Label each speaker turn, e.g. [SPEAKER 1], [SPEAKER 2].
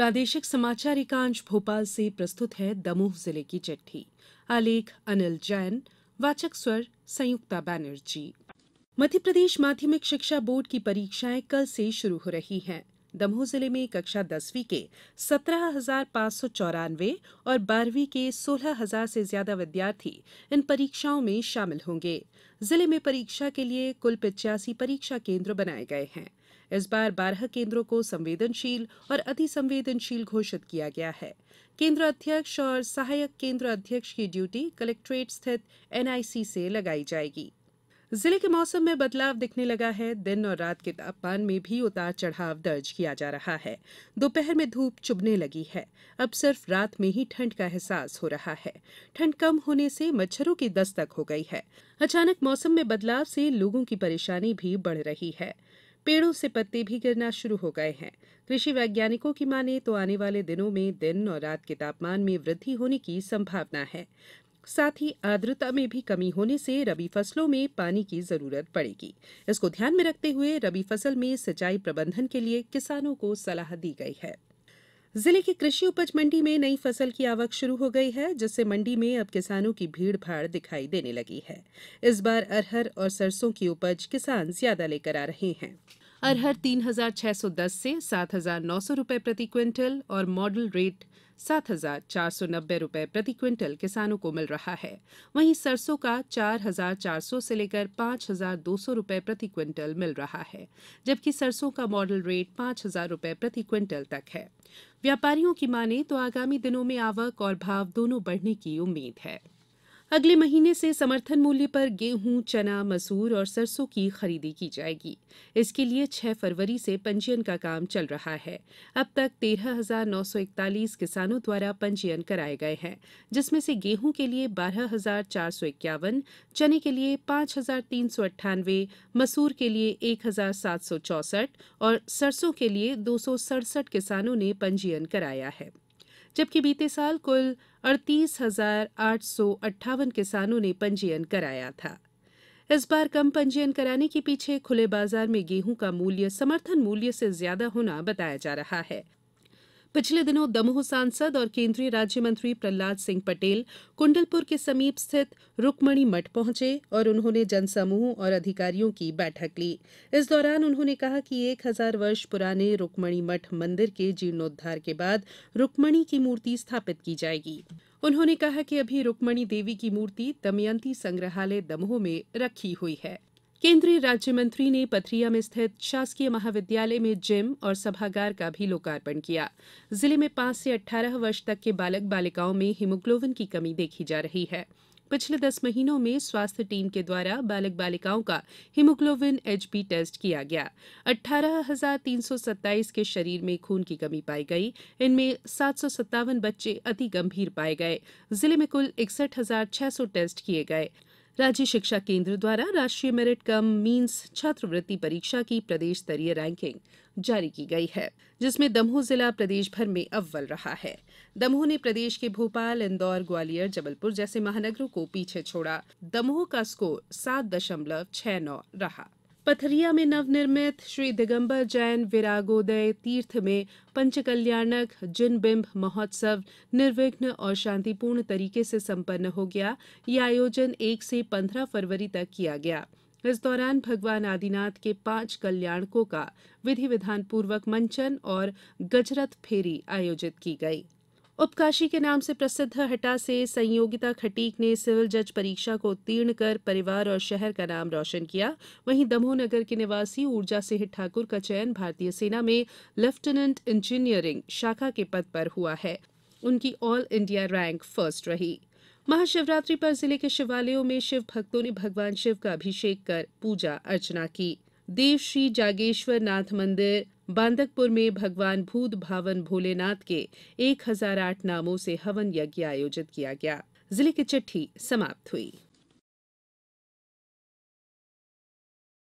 [SPEAKER 1] प्रादेशिक समाचार एकांश भोपाल से प्रस्तुत है दमोह जिले की चिट्ठी आलेख अनिल जैन वाचक स्वर संयुक्ता बैनर्जी मध्य प्रदेश माध्यमिक शिक्षा बोर्ड की परीक्षाएं कल से शुरू हो रही हैं दमोह जिले में कक्षा दसवीं के सत्रह हजार पाँच सौ चौरानवे और बारहवीं के सोलह हजार से ज्यादा विद्यार्थी इन परीक्षाओं में शामिल होंगे जिले में परीक्षा के लिए कुल पिचासी परीक्षा केंद्र बनाए गए हैं इस बार बारह केन्द्रों को संवेदनशील और अति संवेदनशील घोषित किया गया है केन्द्र अध्यक्ष और सहायक केन्द्र अध्यक्ष की ड्यूटी कलेक्ट्रेट स्थित एनआईसी से लगाई जाएगी जिले के मौसम में बदलाव दिखने लगा है दिन और रात के तापमान में भी उतार चढ़ाव दर्ज किया जा रहा है दोपहर में धूप चुभने लगी है अब सिर्फ रात में ही ठंड का एहसास हो रहा है ठंड कम होने से मच्छरों की दस्तक हो गई है अचानक मौसम में बदलाव से लोगों की परेशानी भी बढ़ रही है पेड़ों से पत्ते भी गिरना शुरू हो गए हैं कृषि वैज्ञानिकों की माने तो आने वाले दिनों में दिन और रात के तापमान में वृद्धि होने की संभावना है साथ ही आर्द्रता में भी कमी होने से रबी फसलों में पानी की जरूरत पड़ेगी इसको ध्यान में रखते हुए रबी फसल में सिंचाई प्रबंधन के लिए किसानों को सलाह दी गई है जिले की कृषि उपज मंडी में नई फसल की आवक शुरू हो गई है जिससे मंडी में अब किसानों की भीड़ भाड़ दिखाई देने लगी है इस बार अरहर और सरसों की उपज किसान ज्यादा लेकर आ रहे हैं अरहर तीन हजार छह सौ दस से सात हजार नौ सौ रुपए प्रति क्विंटल और मॉडल रेट सात हजार चार सौ नब्बे रुपए प्रति क्विंटल किसानों को मिल रहा है वहीं सरसों का चार हजार चार सौ से लेकर पाँच हजार दो सौ रुपए प्रति क्विंटल मिल रहा है जबकि सरसों का मॉडल रेट पाँच हजार रुपए प्रति क्विंटल तक है व्यापारियों की माने तो आगामी दिनों में आवक और भाव दोनों बढ़ने की उम्मीद है अगले महीने से समर्थन मूल्य पर गेहूं चना मसूर और सरसों की खरीदी की जाएगी इसके लिए 6 फरवरी से पंजीयन का काम चल रहा है अब तक तेरह हजार नौ सौ इकतालीस किसानों द्वारा पंजीयन कराए गए हैं जिसमें से गेहूं के लिए बारह हजार चार सौ इक्यावन चने के लिए पांच हजार तीन सौ अट्ठानवे मसूर के लिए एक हजार सात सौ और सरसों के लिए दो सौ सड़सठ किसानों ने पंजीयन कराया है जबकि बीते साल कुल अड़तीस हजार आठ सौ अट्ठावन किसानों ने पंजीयन कराया था इस बार कम पंजीयन कराने के पीछे खुले बाजार में गेहूं का मूल्य समर्थन मूल्य से ज्यादा होना बताया जा रहा है पिछले दिनों दमोह सांसद और केन्द्रीय राज्य मंत्री प्रहलाद सिंह पटेल कुंडलपुर के समीप स्थित रुक्मणी मठ पहुंचे और उन्होंने जनसमूह और अधिकारियों की बैठक ली इस दौरान उन्होंने कहा कि एक हजार वर्ष पुराने रुक्मणी मठ मंदिर के जीर्णोद्वार के बाद रुक्मणी की मूर्ति स्थापित की जाएगी उन्होंने कहा कि अभी रुक्मणी देवी की मूर्ति दमयंती संग्रहालय दमोह में रखी हुई है केन्द्रीय राज्य मंत्री ने पथरिया में स्थित शासकीय महाविद्यालय में जिम और सभागार का भी लोकार्पण किया जिले में पांच से अठारह वर्ष तक के बालक बालिकाओं में हिमोग्लोबिन की कमी देखी जा रही है पिछले दस महीनों में स्वास्थ्य टीम के द्वारा बालक बालिकाओं का हीमोग्लोबिन एचबी टेस्ट किया गया अठारह हजार तीन सौ सत्ताईस के शरीर में खून की कमी पाई गई इनमें सात सौ सत्तावन बच्चे अति गंभीर पाए गए जिले में कुल इकसठ हजार छह सौ टेस्ट किए गए राज्य शिक्षा केंद्र द्वारा राष्ट्रीय मेरिट कम मीन्स छात्रवृत्ति परीक्षा की प्रदेश स्तरीय रैंकिंग जारी की गई है जिसमें दमोह जिला प्रदेश भर में अव्वल रहा है दमोह ने प्रदेश के भोपाल इंदौर ग्वालियर जबलपुर जैसे महानगरों को पीछे छोड़ा दमोह का स्कोर सात दशमलव नौ रहा पथरिया में नवनिर्मित श्री दिगंबर जैन विरागोदय तीर्थ में पंचकल्याणक जिन बिंब महोत्सव निर्विघ्न और शांतिपूर्ण तरीके से संपन्न हो गया यह आयोजन एक से पन्द्रह फरवरी तक किया गया इस दौरान भगवान आदिनाथ के पांच कल्याणकों का विधि विधान पूर्वक मंचन और गजरथ फेरी आयोजित की गई उपकाशी के नाम से प्रसिद्ध हटा से संयोगिता खटीक ने सिविल जज परीक्षा को उत्तीर्ण कर परिवार और शहर का नाम रोशन किया वहीं दमोह नगर के निवासी ऊर्जा सिंह ठाकुर का चयन भारतीय सेना में लेफ्टिनेंट इंजीनियरिंग शाखा के पद पर हुआ है उनकी ऑल इंडिया रैंक फर्स्ट रही महाशिवरात्रि पर जिले के शिवालयों में शिव भक्तों ने भगवान शिव का अभिषेक कर पूजा अर्चना की देव श्री जागेश्वर नाथ मंदिर बांदकपुर में भगवान भूत भावन भोलेनाथ के एक हजार आठ नामों से हवन यज्ञ आयोजित किया गया जिले की चिट्ठी समाप्त हुई